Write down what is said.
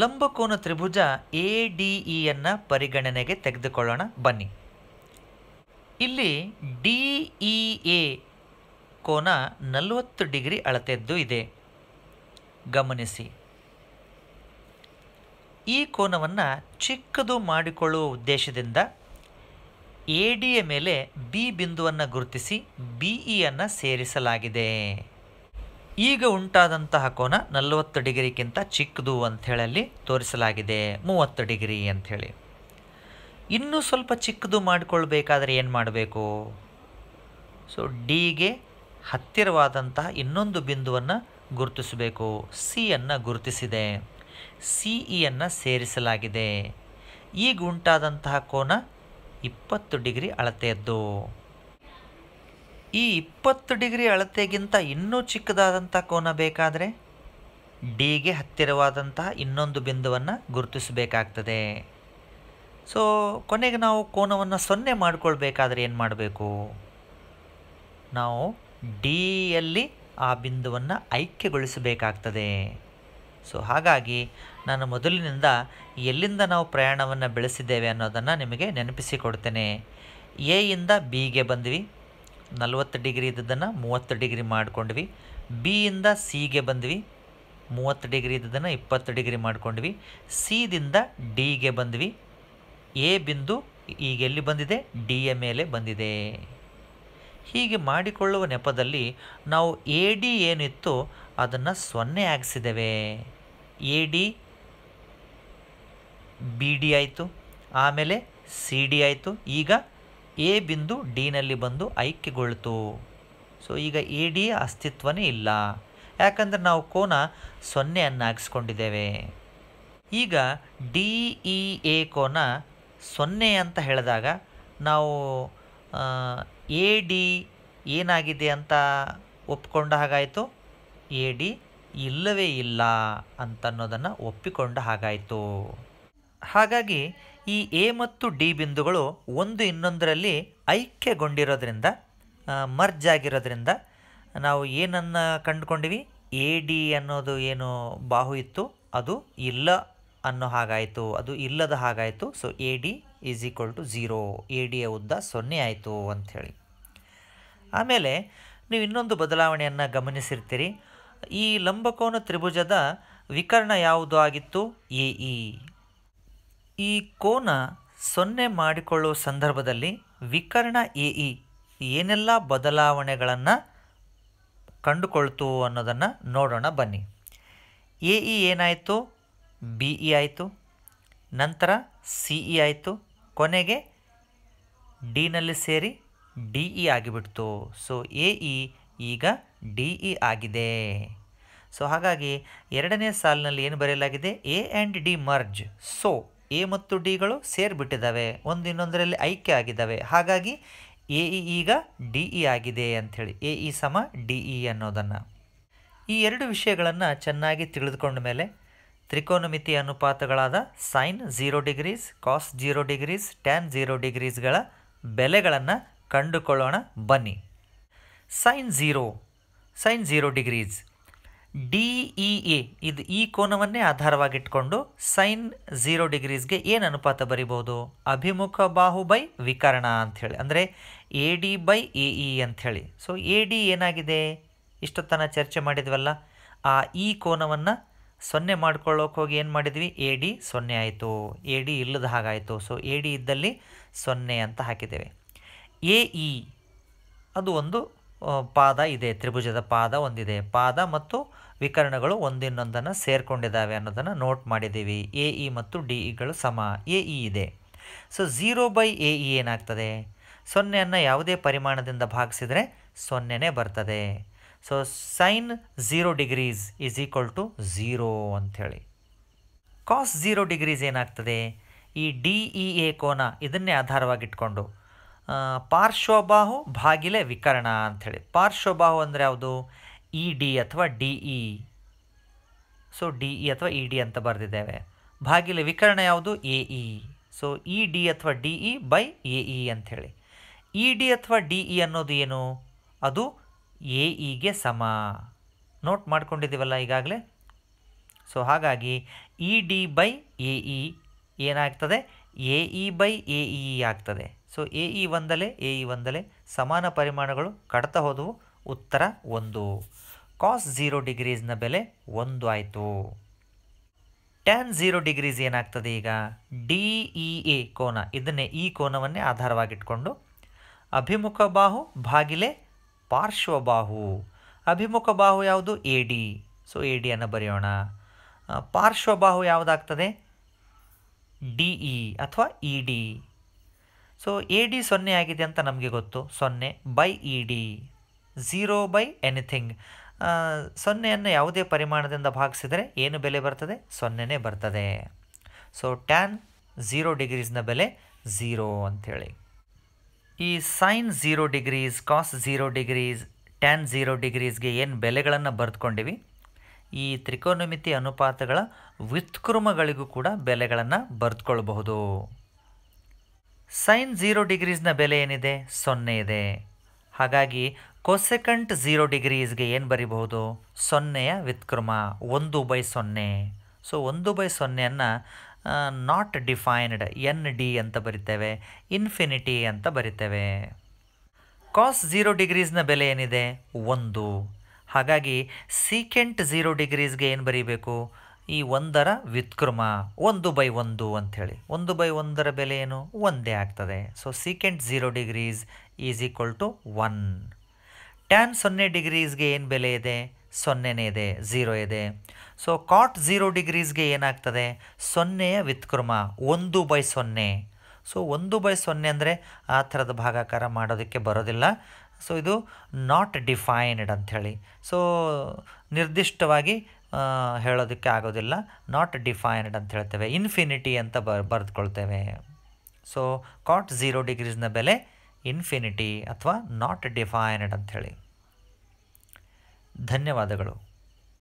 ಲಂಬಕೋನ ತ್ರಿಭುಜ A D ಪರಿಗಣನೆಗೆ ತೆಗೆದುಕೊಳ್ಳೋಣ ಬನ್ನಿ ಇಲ್ಲಿ ಡಿ ಇ ಎ ಕೋನ ನಲವತ್ತು ಡಿಗ್ರಿ ಅಳತೆದ್ದು ಇದೆ ಗಮನಿಸಿ ಈ ಕೋನವನ್ನು ಚಿಕ್ಕದು ಮಾಡಿಕೊಳ್ಳುವ ಉದ್ದೇಶದಿಂದ ಎ ಡಿಯ ಮೇಲೆ ಬಿ ಬಿಂದುವನ್ನು ಗುರುತಿಸಿ ಬಿಇಯನ್ನು ಸೇರಿಸಲಾಗಿದೆ ಈಗ ಉಂಟಾದಂತಹ ಕೋನ ನಲವತ್ತು ಡಿಗ್ರಿಗಿಂತ ಚಿಕ್ಕದು ಅಂಥೇಳಲ್ಲಿ ತೋರಿಸಲಾಗಿದೆ ಮೂವತ್ತು ಡಿಗ್ರಿ ಅಂಥೇಳಿ ಇನ್ನೂ ಸ್ವಲ್ಪ ಚಿಕ್ಕದು ಮಾಡಿಕೊಳ್ಬೇಕಾದ್ರೆ ಏನು ಮಾಡಬೇಕು ಸೊ ಡಿಗೆ ಹತ್ತಿರವಾದಂತಹ ಇನ್ನೊಂದು ಬಿಂದುವನ್ನು ಗುರುತಿಸಬೇಕು ಸಿಯನ್ನು ಗುರುತಿಸಿದೆ ಸಿ ಇಯನ್ನು e ಸೇರಿಸಲಾಗಿದೆ ಈಗ ಉಂಟಾದಂತಹ ಕೋನ ಇಪ್ಪತ್ತು ಡಿಗ್ರಿ ಅಳತೆಯದ್ದು ಈ ಇಪ್ಪತ್ತು ಡಿಗ್ರಿ ಅಳತೆಗಿಂತ ಇನ್ನೂ ಚಿಕ್ಕದಾದಂಥ ಕೋನ ಬೇಕಾದರೆ ಡಿಗೆ ಹತ್ತಿರವಾದಂತಹ ಇನ್ನೊಂದು ಬಿಂದುವನ್ನು ಗುರುತಿಸಬೇಕಾಗ್ತದೆ ಸೊ ಕೊನೆಗೆ ನಾವು ಕೋನವನ್ನು ಸೊನ್ನೆ ಮಾಡಿಕೊಳ್ಬೇಕಾದ್ರೆ ಏನು ಮಾಡಬೇಕು ನಾವು ಡಿಯಲ್ಲಿ ಆ ಬಿಂದುವನ್ನು ಐಕ್ಯಗೊಳಿಸಬೇಕಾಗ್ತದೆ ಸೊ ಹಾಗಾಗಿ ನಾನು ಮೊದಲಿನಿಂದ ಎಲ್ಲಿಂದ ನಾವು ಪ್ರಯಾಣವನ್ನು ಬೆಳೆಸಿದ್ದೇವೆ ಅನ್ನೋದನ್ನು ನಿಮಗೆ ನೆನಪಿಸಿಕೊಡ್ತೇನೆ ಎ ಇಂದ ಬಿಗೆ ಬಂದ್ವಿ ನಲವತ್ತು ಡಿಗ್ರಿ ಇದ್ದದನ್ನು ಮೂವತ್ತು ಡಿಗ್ರಿ ಮಾಡ್ಕೊಂಡ್ವಿ ಬಿಯಿಂದ ಸಿಗೆ ಬಂದ್ವಿ ಮೂವತ್ತು ಡಿಗ್ರಿ ಇದ್ದದನ್ನು ಇಪ್ಪತ್ತು ಡಿಗ್ರಿ ಮಾಡ್ಕೊಂಡ್ವಿ ಸಿದಿಂದ ಡಿಗೆ ಬಂದ್ವಿ ಎ ಬಿಂದು ಈಗ ಎಲ್ಲಿ ಬಂದಿದೆ ಡಿಯ ಮೇಲೆ ಬಂದಿದೆ ಹೀಗೆ ಮಾಡಿಕೊಳ್ಳುವ ನೆಪದಲ್ಲಿ ನಾವು ಎ ಡಿ ಏನಿತ್ತು ಅದನ್ನು ಸೊನ್ನೆ ಆಗಿಸಿದ್ದೇವೆ ಎ ಡಿ ಬಿ ಡಿ ಆಯಿತು ಆಮೇಲೆ ಸಿ ಡಿ ಆಯಿತು ಈಗ ಎ ಬಿಂದು ಡಿನಲ್ಲಿ ಬಂದು ಐಕ್ಯಗೊಳ್ತು ಸೊ ಈಗ ಎ ಡಿ ಅಸ್ತಿತ್ವನೇ ಇಲ್ಲ ಯಾಕಂದರೆ ನಾವು ಕೋನ ಸೊನ್ನೆಯನ್ನಾಗಿಸ್ಕೊಂಡಿದ್ದೇವೆ ಈಗ ಡಿ ಇ ಎ ಕೋನ ಸೊನ್ನೆ ಅಂತ ಹೇಳಿದಾಗ ನಾವು ಎ ಡಿ ಏನಾಗಿದೆ ಅಂತ ಒಪ್ಪಿಕೊಂಡ ಹಾಗಾಯಿತು ಎ ಡಿ ಇಲ್ಲವೇ ಇಲ್ಲ ಅಂತನ್ನೋದನ್ನು ಒಪ್ಪಿಕೊಂಡ ಹಾಗಾಯಿತು ಹಾಗಾಗಿ ಈ ಎ ಮತ್ತು ಡಿ ಬಿಂದುಗಳು ಒಂದು ಇನ್ನೊಂದರಲ್ಲಿ ಐಕ್ಯಗೊಂಡಿರೋದ್ರಿಂದ ಮರ್ಜ್ ಆಗಿರೋದ್ರಿಂದ ನಾವು ಏನನ್ನು ಕಂಡುಕೊಂಡಿವಿ ಎ ಡಿ ಅನ್ನೋದು ಏನು ಬಾಹು ಇತ್ತು ಅದು ಇಲ್ಲ ಅನ್ನೋ ಹಾಗಾಯಿತು ಅದು ಇಲ್ಲದ ಹಾಗಾಯಿತು so A D is equal to zero A ಡಿಯ ಉದ್ದ ಸೊನ್ನೆ ಆಯಿತು ಅಂಥೇಳಿ ಆಮೇಲೆ ನೀವು ಇನ್ನೊಂದು ಬದಲಾವಣೆಯನ್ನು ಗಮನಿಸಿರ್ತೀರಿ ಈ ಲಂಬಕೋನ ತ್ರಿಭುಜದ ವಿಕರ್ಣ ಯಾವುದು ಆಗಿತ್ತು ಎ ಇ ಈ ಕೋನ ಸೊನ್ನೆ ಮಾಡಿಕೊಳ್ಳುವ ಸಂದರ್ಭದಲ್ಲಿ ವಿಕರ್ಣ ಎ ಇ ಏನೆಲ್ಲ ಬದಲಾವಣೆಗಳನ್ನು ಕಂಡುಕೊಳ್ತು ಅನ್ನೋದನ್ನು ನೋಡೋಣ ಬನ್ನಿ ಎ ಇ ಏನಾಯಿತು ಬಿ ಇ ಆಯಿತು ನಂತರ ಸಿ ಇ ಆಯಿತು ಕೊನೆಗೆ ಡಿನಲ್ಲಿ ಸೇರಿ ಡಿ ಇ ಆಗಿಬಿಡ್ತು ಸೊ ಎ ಇ ಈಗ ಡಿ ಇ ಆಗಿದೆ ಸೊ ಹಾಗಾಗಿ ಎರಡನೇ ಸಾಲಿನಲ್ಲಿ ಏನು ಬರೆಯಲಾಗಿದೆ A and D merge so A ಮತ್ತು ಡಿಗಳು ಸೇರಿಬಿಟ್ಟಿದ್ದಾವೆ ಒಂದು ಇನ್ನೊಂದರಲ್ಲಿ ಐಕ್ಯ ಆಗಿದ್ದಾವೆ ಹಾಗಾಗಿ ಎ ಇ ಈಗ ಡಿ ಇ ಆಗಿದೆ ಅಂಥೇಳಿ ಎ ಇ ಸಮ ಡಿ ಇ ಅನ್ನೋದನ್ನು ಈ ಎರಡು ವಿಷಯಗಳನ್ನು ಚೆನ್ನಾಗಿ ತಿಳಿದುಕೊಂಡ ಮೇಲೆ ತ್ರಿಕೋನಮಿತಿ ಅನುಪಾತಗಳಾದ sine zero degrees cos zero degrees tan zero ಡಿಗ್ರೀಸ್ಗಳ ಬೆಲೆಗಳನ್ನು ಕಂಡುಕೊಳ್ಳೋಣ ಬನ್ನಿ sine zero sine zero degrees D E A ಇದು ಈ ಕೋನವನ್ನೇ ಆಧಾರವಾಗಿಟ್ಕೊಂಡು ಸೈನ್ ಝೀರೋ ಡಿಗ್ರೀಸ್ಗೆ ಏನು ಅನುಪಾತ ಬರಿಬೋದು ಅಭಿಮುಖ ಬಾಹು ಬೈ ವಿಕರ್ಣ ಅಂಥೇಳಿ ಅಂದರೆ A D by A E ಅಂಥೇಳಿ ಸೊ ಎ ಡಿ ಏನಾಗಿದೆ ಇಷ್ಟೊತ್ತನ ಚರ್ಚೆ ಮಾಡಿದ್ವಲ್ಲ ಆ ಈ ಕೋನವನ್ನು ಸೊನ್ನೆ ಮಾಡ್ಕೊಳ್ಳೋಕೆ ಹೋಗಿ ಏನು ಮಾಡಿದ್ವಿ ಎ ಡಿ ಸೊನ್ನೆ ಆಯಿತು ಎ ಡಿ ಇಲ್ಲದ ಹಾಗಾಯಿತು ಸೊ ಎ ಡಿ ಇದ್ದಲ್ಲಿ ಸೊನ್ನೆ ಅಂತ ಹಾಕಿದ್ದೇವೆ ಎ ಇ e, ಅದು ಒಂದು ಪಾದ ಇದೆ ತ್ರಿಭುಜದ ಪಾದ ಒಂದಿದೆ ಪಾದ ಮತ್ತು ವಿಕರಣಗಳು ಒಂದಿನ್ನೊಂದನ್ನು ಸೇರಿಕೊಂಡಿದ್ದಾವೆ ಅನ್ನೋದನ್ನು ನೋಟ್ ಮಾಡಿದ್ದೀವಿ ಎ ಇ ಮತ್ತು ಡಿ ಇಗಳು ಸಮ ಎ ಇ ಇದೆ so zero by A E ಏನಾಗ್ತದೆ ಸೊನ್ನೆಯನ್ನು ಯಾವುದೇ ಪರಿಮಾಣದಿಂದ ಭಾಗಿಸಿದರೆ ಸೊನ್ನೆನೇ ಬರ್ತದೆ so sine zero degrees is equal to zero ಅಂಥೇಳಿ ಕಾಸ್ ಝೀರೋ ಡಿಗ್ರೀಸ್ ಏನಾಗ್ತದೆ ಈ ಡಿ ಇ ಎ ಕೋನ ಇದನ್ನೇ ಆಧಾರವಾಗಿಟ್ಕೊಂಡು ಪಾರ್ಶ್ವಬಾಹು ಭಾಗಿಲೆ ವಿಕರಣ ಅಂಥೇಳಿ ಪಾರ್ಶ್ವಬಾಹು ಅಂದರೆ ಯಾವುದು ಇ e ಡಿ ಅಥವಾ D E so D E ಅಥವಾ ಇ e ಡಿ ಅಂತ ಬರೆದಿದ್ದೇವೆ ಭಾಗಿಲೆ ವಿಕರಣ ಯಾವುದು A E e. So E D ಅಥವಾ D E by A E ಅಂಥೇಳಿ ಇ ಡಿ ಅಥವಾ ಡಿ ಇ ಅನ್ನೋದು ಏನು ಅದು ಎ ಇಗೆ ಸಮ ನೋಟ್ ಮಾಡ್ಕೊಂಡಿದ್ದೀವಲ್ಲ ಈಗಾಗಲೇ ಸೊ ಹಾಗಾಗಿ E D by A E ಏನಾಗ್ತದೆ A E by A E ಆಗ್ತದೆ ಸೊ ಎ ಇ ಒಂದಲೇ ಎ ಇ ಒಂದಲೇ ಸಮಾನ ಪರಿಮಾಣಗಳು ಕಡ್ತಾ ಹೋದವು ಉತ್ತರ ಒಂದು ಕಾಸ್ ಝೀರೋ ಡಿಗ್ರೀಸ್ನ ಬೆಲೆ ಒಂದು ಆಯಿತು ಟ್ಯಾನ್ ಝೀರೋ ಡಿಗ್ರೀಸ್ ಏನಾಗ್ತದೆ ಈಗ ಡಿ ಇ ಎ ಕೋನ ಇದನ್ನೇ ಈ ಕೋನವನ್ನೇ ಆಧಾರವಾಗಿಟ್ಕೊಂಡು ಅಭಿಮುಖ ಬಾಹು ಬಾಗಿಲೆ ಪಾರ್ಶ್ವಬಾಹು ಅಭಿಮುಖ ಬಾಹು ಯಾವುದು ಎ ಡಿ ಸೊ ಎ ಡಿಯನ್ನು ಬರೆಯೋಣ ಪಾರ್ಶ್ವಬಾಹು ಯಾವುದಾಗ್ತದೆ ಡಿ ಇ ಅಥವಾ E D so A D ಸೊನ್ನೆ ಆಗಿದೆ ಅಂತ ನಮಗೆ ಗೊತ್ತು ಸೊನ್ನೆ by E D zero by anything ಸೊನ್ನೆಯನ್ನು ಯಾವುದೇ ಪರಿಮಾಣದಿಂದ ಭಾಗಿಸಿದರೆ ಏನು ಬೆಲೆ ಬರ್ತದೆ ಸೊನ್ನೆನೇ ಬರ್ತದೆ ಸೊ ಟ್ಯಾನ್ ಝೀರೋ ಡಿಗ್ರೀಸ್ನ ಬೆಲೆ ಝೀರೋ ಅಂಥೇಳಿ ಈ sine zero degrees cos zero degrees tan zero ಡಿಗ್ರೀಸ್ಗೆ ಏನು ಬೆಲೆಗಳನ್ನು ಬರೆದುಕೊಂಡಿವಿ ಈ ತ್ರಿಕೋನಮಿತಿ ಅನುಪಾತಗಳ ವಿತ್ಕ್ರಮಗಳಿಗೂ ಕೂಡ ಬೆಲೆಗಳನ್ನು ಬರೆದುಕೊಳ್ಬಹುದು ಸೈನ್ ಝೀರೋ ಡಿಗ್ರೀಸ್ನ ಬೆಲೆ ಏನಿದೆ ಸೊನ್ನೆ ಇದೆ ಹಾಗಾಗಿ ಕೊಸೆಕಂಟ್ ಝೀರೋ ಡಿಗ್ರೀಸ್ಗೆ ಏನು ಬರಿಬಹುದು ಸೊನ್ನೆಯ ವ್ಯುತ್ಕ್ರಮ ಒಂದು ಬೈ ಸೊನ್ನೆ ಸೊ ಒಂದು ಬೈ ಸೊನ್ನೆಯನ್ನು ನಾಟ್ ಡಿಫೈನ್ಡ್ ಎನ್ ಡಿ ಅಂತ ಬರಿತೇವೆ ಇನ್ಫಿನಿಟಿ ಅಂತ ಬರಿತೇವೆ ಕಾಸ್ ಝೀರೋ ಡಿಗ್ರೀಸ್ನ ಬೆಲೆ ಏನಿದೆ ಒಂದು ಹಾಗಾಗಿ ಸೀಕೆಂಟ್ ಝೀರೋ ಡಿಗ್ರೀಸ್ಗೆ ಏನು ಬರೀಬೇಕು ಈ ಒಂದರ ವ್ಯುತ್ಕ್ರಮ ಒಂದು ಬೈ ಒಂದು ಅಂಥೇಳಿ ಒಂದು ಬೈ ಒಂದರ ಬೆಲೆ ಏನು ಒಂದೇ ಆಗ್ತದೆ so secant zero degrees is equal to one tan ಸೊನ್ನೆ ಡಿಗ್ರೀಸ್ಗೆ ಏನು ಬೆಲೆ ಇದೆ ಸೊನ್ನೆನೇ ಇದೆ ಝೀರೋ ಇದೆ ಸೊ ಕಾಟ್ ಝೀರೋ ಡಿಗ್ರೀಸ್ಗೆ ಏನಾಗ್ತದೆ ಸೊನ್ನೆಯ ವ್ಯುತ್ಕ್ರಮ ಒಂದು ಬೈ ಸೊನ್ನೆ ಸೊ ಒಂದು ಬೈ ಸೊನ್ನೆ ಅಂದರೆ ಆ ಥರದ ಭಾಗಾಕಾರ ಮಾಡೋದಕ್ಕೆ ಬರೋದಿಲ್ಲ ಸೊ ಇದು ನಾಟ್ ಡಿಫೈನ್ಡ್ ಅಂಥೇಳಿ ಸೊ ನಿರ್ದಿಷ್ಟವಾಗಿ ಹೇಳೋದಕ್ಕೆ ಆಗೋದಿಲ್ಲ ನಾಟ್ ಡಿಫೈನ್ಡ್ ಅಂತ ಹೇಳ್ತೇವೆ ಇನ್ಫಿನಿಟಿ ಅಂತ ಬ ಬರೆದುಕೊಳ್ತೇವೆ ಸೊ ಕಾಟ್ ಝೀರೋ ಡಿಗ್ರೀಸ್ನ ಬೆಲೆ ಇನ್ಫಿನಿಟಿ ಅಥವಾ ನಾಟ್ ಡಿಫೈನ್ಡ್ ಅಂಥೇಳಿ ಧನ್ಯವಾದಗಳು